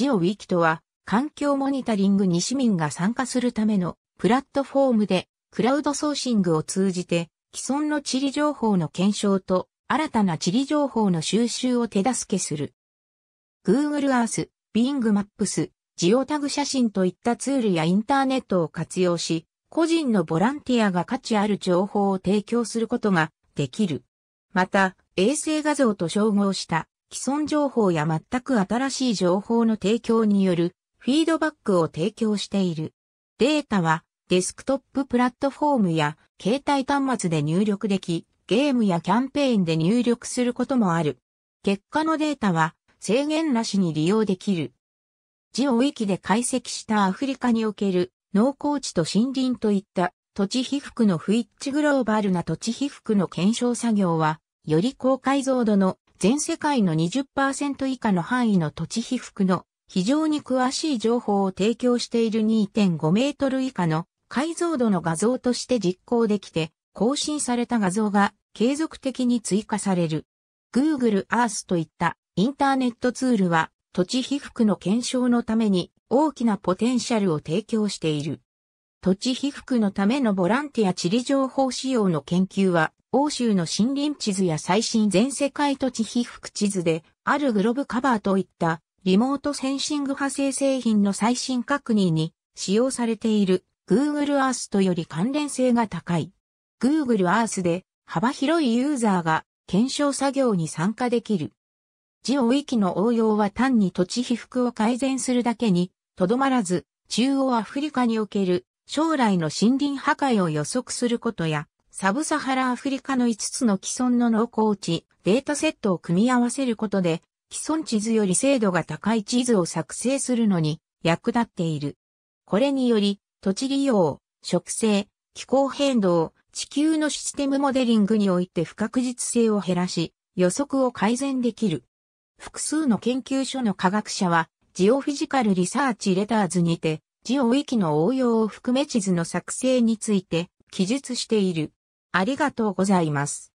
ジオウィキとは、環境モニタリングに市民が参加するためのプラットフォームで、クラウドソーシングを通じて、既存の地理情報の検証と、新たな地理情報の収集を手助けする。Google Earth、Bing Maps、ジオタグ写真といったツールやインターネットを活用し、個人のボランティアが価値ある情報を提供することができる。また、衛星画像と照合した既存情報や全く新しい情報の提供によるフィードバックを提供している。データはデスクトッププラットフォームや携帯端末で入力でき、ゲームやキャンペーンで入力することもある。結果のデータは制限なしに利用できる。ジオウィキで解析したアフリカにおける農耕地と森林といった土地被覆の不一致グローバルな土地被覆の検証作業は、より高解像度の全世界の20%以下の範囲の土地被覆の非常に詳しい情報を提供している2.5メートル以下の解像度の画像として実行できて、更新された画像が継続的に追加される。Google Earth といったインターネットツールは土地被覆の検証のために大きなポテンシャルを提供している。土地被覆のためのボランティア地理情報使用の研究は欧州の森林地図や最新全世界土地被覆地図で、あるグローブカバーといったリモートセンシング派生製品の最新確認に使用されている Google Earth とより関連性が高い。Google Earth で幅広いユーザーが検証作業に参加できる。ジオ域の応用は単に土地被覆を改善するだけに、とどまらず、中央アフリカにおける将来の森林破壊を予測することや、サブサハラアフリカの5つの既存の農耕地、データセットを組み合わせることで、既存地図より精度が高い地図を作成するのに役立っている。これにより、土地利用、植生、気候変動、地球のシステムモデリングにおいて不確実性を減らし、予測を改善できる。複数の研究所の科学者は、ジオフィジカルリサーチレターズにて、ジオ域の応用を含め地図の作成について記述している。ありがとうございます。